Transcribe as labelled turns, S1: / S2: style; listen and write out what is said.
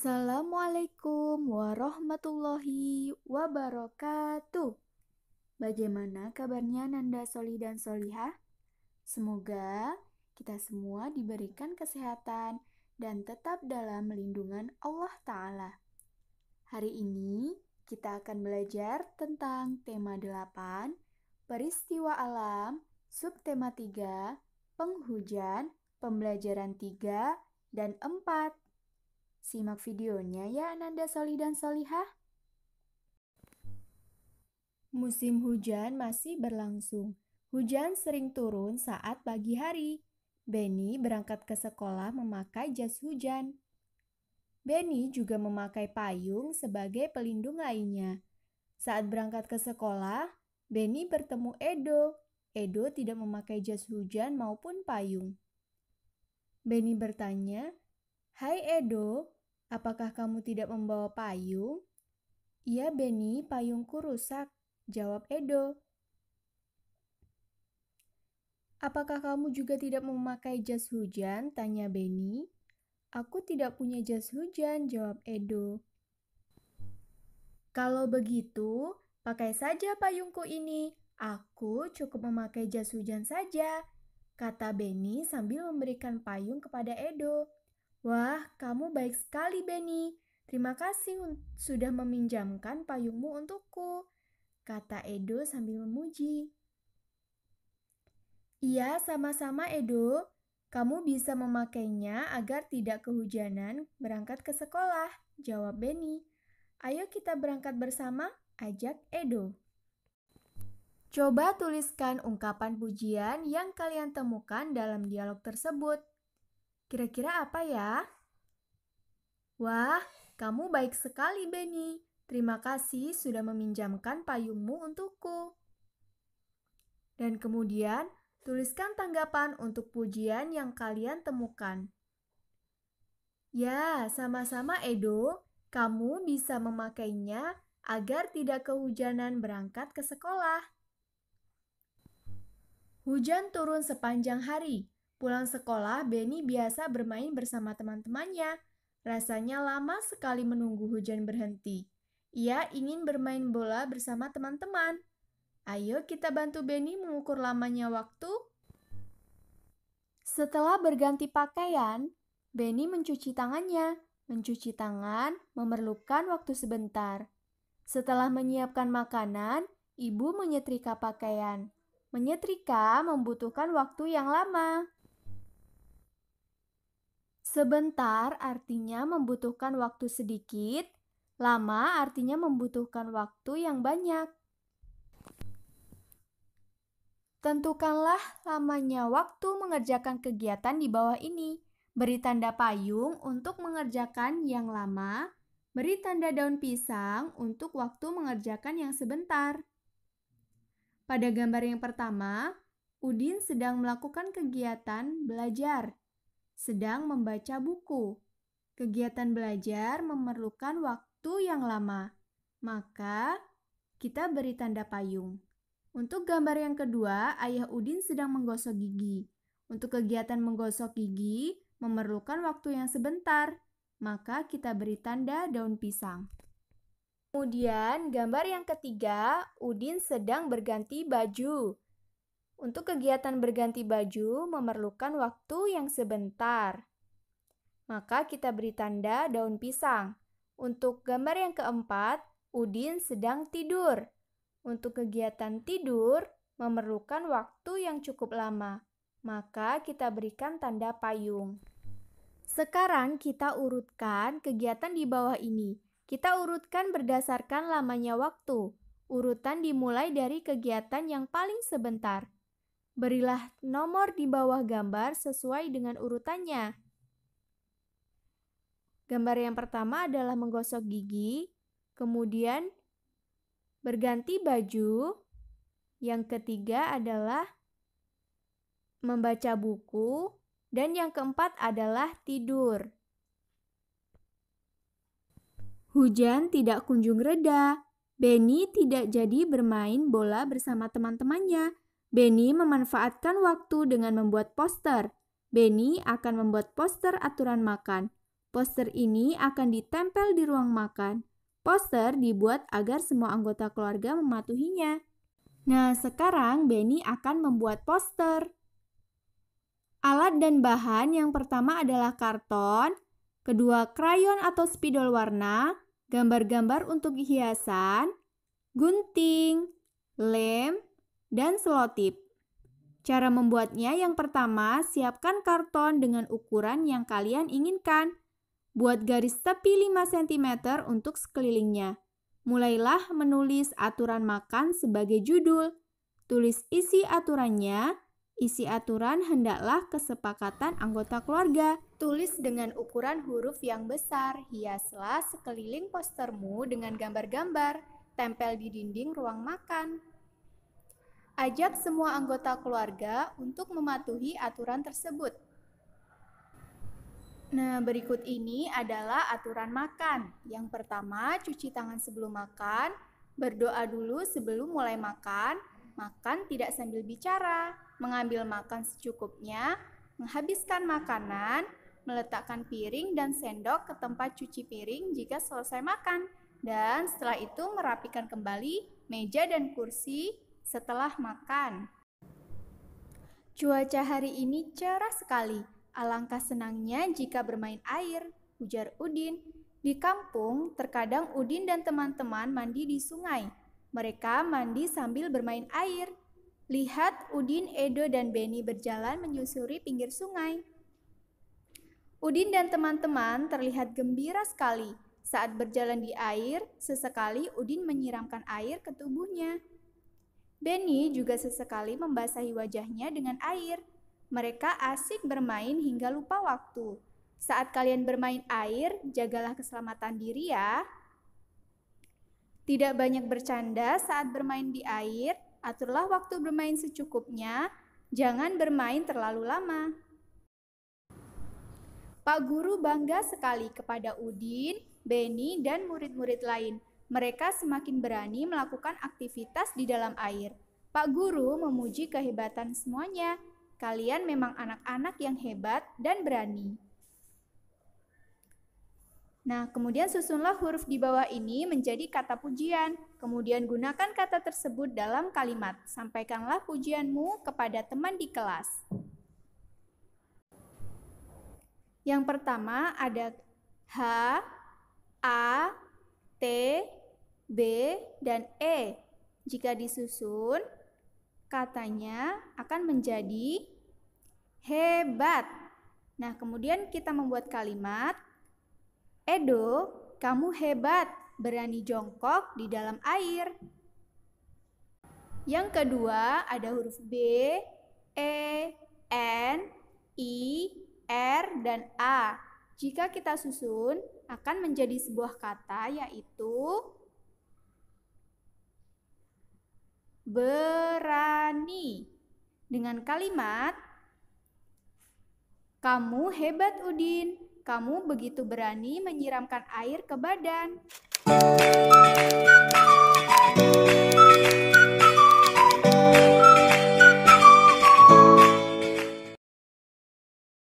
S1: Assalamualaikum warahmatullahi wabarakatuh. Bagaimana kabarnya Nanda Soli dan Solihah? Semoga kita semua diberikan kesehatan dan tetap dalam lindungan Allah Ta'ala. Hari ini kita akan belajar tentang tema 8, Peristiwa Alam, Subtema 3, Penghujan, Pembelajaran 3, dan empat. Simak videonya ya Ananda Soli dan Solihah. Musim hujan masih berlangsung. Hujan sering turun saat pagi hari. Benny berangkat ke sekolah memakai jas hujan. Benny juga memakai payung sebagai pelindung lainnya. Saat berangkat ke sekolah, Benny bertemu Edo. Edo tidak memakai jas hujan maupun payung. Benny bertanya, Hai Edo, apakah kamu tidak membawa payung? Iya Beni, payungku rusak, jawab Edo. Apakah kamu juga tidak memakai jas hujan? Tanya Beni. Aku tidak punya jas hujan, jawab Edo. Kalau begitu, pakai saja payungku ini. Aku cukup memakai jas hujan saja, kata Beni sambil memberikan payung kepada Edo. Wah, kamu baik sekali, Benny. Terima kasih sudah meminjamkan payungmu untukku, kata Edo sambil memuji. Iya, sama-sama Edo. Kamu bisa memakainya agar tidak kehujanan berangkat ke sekolah, jawab Benny. Ayo kita berangkat bersama, ajak Edo. Coba tuliskan ungkapan pujian yang kalian temukan dalam dialog tersebut. Kira-kira apa ya? Wah, kamu baik sekali, Benny. Terima kasih sudah meminjamkan payungmu untukku. Dan kemudian, tuliskan tanggapan untuk pujian yang kalian temukan. Ya, sama-sama Edo, kamu bisa memakainya agar tidak kehujanan berangkat ke sekolah. Hujan turun sepanjang hari, Pulang sekolah, Benny biasa bermain bersama teman-temannya. Rasanya lama sekali menunggu hujan berhenti. Ia ingin bermain bola bersama teman-teman. Ayo kita bantu Benny mengukur lamanya waktu. Setelah berganti pakaian, Benny mencuci tangannya. Mencuci tangan memerlukan waktu sebentar. Setelah menyiapkan makanan, ibu menyetrika pakaian. Menyetrika membutuhkan waktu yang lama. Sebentar artinya membutuhkan waktu sedikit, lama artinya membutuhkan waktu yang banyak. Tentukanlah lamanya waktu mengerjakan kegiatan di bawah ini. Beri tanda payung untuk mengerjakan yang lama, beri tanda daun pisang untuk waktu mengerjakan yang sebentar. Pada gambar yang pertama, Udin sedang melakukan kegiatan belajar sedang membaca buku. Kegiatan belajar memerlukan waktu yang lama, maka kita beri tanda payung. Untuk gambar yang kedua, Ayah Udin sedang menggosok gigi. Untuk kegiatan menggosok gigi memerlukan waktu yang sebentar, maka kita beri tanda daun pisang. Kemudian, gambar yang ketiga, Udin sedang berganti baju. Untuk kegiatan berganti baju memerlukan waktu yang sebentar. Maka kita beri tanda daun pisang. Untuk gambar yang keempat, Udin sedang tidur. Untuk kegiatan tidur memerlukan waktu yang cukup lama. Maka kita berikan tanda payung. Sekarang kita urutkan kegiatan di bawah ini. Kita urutkan berdasarkan lamanya waktu. Urutan dimulai dari kegiatan yang paling sebentar. Berilah nomor di bawah gambar sesuai dengan urutannya. Gambar yang pertama adalah menggosok gigi, kemudian berganti baju. Yang ketiga adalah membaca buku, dan yang keempat adalah tidur. Hujan tidak kunjung reda. Benny tidak jadi bermain bola bersama teman-temannya Benny memanfaatkan waktu dengan membuat poster. Benny akan membuat poster aturan makan. Poster ini akan ditempel di ruang makan. Poster dibuat agar semua anggota keluarga mematuhinya. Nah, sekarang Benny akan membuat poster. Alat dan bahan yang pertama adalah karton, kedua krayon atau spidol warna, gambar-gambar untuk hiasan, gunting, lem, dan selotip. Cara membuatnya yang pertama, siapkan karton dengan ukuran yang kalian inginkan. Buat garis tepi 5 cm untuk sekelilingnya. Mulailah menulis aturan makan sebagai judul. Tulis isi aturannya, Isi aturan hendaklah kesepakatan anggota keluarga. Tulis dengan ukuran huruf yang besar, hiaslah sekeliling postermu dengan gambar-gambar, tempel di dinding ruang makan. Ajak semua anggota keluarga untuk mematuhi aturan tersebut. Nah, berikut ini adalah aturan makan. Yang pertama, cuci tangan sebelum makan, berdoa dulu sebelum mulai makan, makan tidak sambil bicara, mengambil makan secukupnya, menghabiskan makanan, meletakkan piring dan sendok ke tempat cuci piring jika selesai makan, dan setelah itu merapikan kembali meja dan kursi setelah makan. Cuaca hari ini cerah sekali. Alangkah senangnya jika bermain air, ujar Udin. Di kampung, terkadang Udin dan teman-teman mandi di sungai. Mereka mandi sambil bermain air. Lihat Udin, Edo, dan Benny berjalan menyusuri pinggir sungai. Udin dan teman-teman terlihat gembira sekali. Saat berjalan di air, sesekali Udin menyiramkan air ke tubuhnya. Benny juga sesekali membasahi wajahnya dengan air. Mereka asik bermain hingga lupa waktu. Saat kalian bermain air, jagalah keselamatan diri ya. Tidak banyak bercanda saat bermain di air, aturlah waktu bermain secukupnya, jangan bermain terlalu lama. Pak Guru bangga sekali kepada Udin, Beni, dan murid-murid lain – mereka semakin berani melakukan aktivitas di dalam air. Pak Guru memuji kehebatan semuanya. Kalian memang anak-anak yang hebat dan berani. Nah, kemudian susunlah huruf di bawah ini menjadi kata pujian. Kemudian gunakan kata tersebut dalam kalimat. Sampaikanlah pujianmu kepada teman di kelas. Yang pertama ada H, A, T, B, dan E. Jika disusun, katanya akan menjadi hebat. Nah, kemudian kita membuat kalimat, Edo, kamu hebat, berani jongkok di dalam air. Yang kedua ada huruf B, E, N, I, R, dan A. Jika kita susun, akan menjadi sebuah kata yaitu berani dengan kalimat Kamu hebat Udin, kamu begitu berani menyiramkan air ke badan.